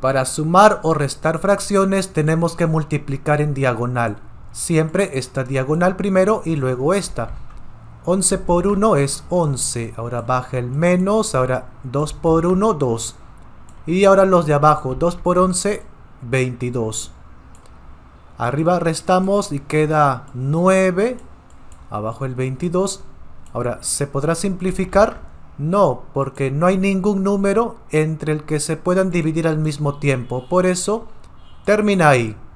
Para sumar o restar fracciones tenemos que multiplicar en diagonal. Siempre esta diagonal primero y luego esta. 11 por 1 es 11. Ahora baja el menos. Ahora 2 por 1, 2. Y ahora los de abajo. 2 por 11, 22. Arriba restamos y queda 9. Abajo el 22. Ahora, ¿se podrá simplificar? No, porque no hay ningún número entre el que se puedan dividir al mismo tiempo. Por eso, termina ahí.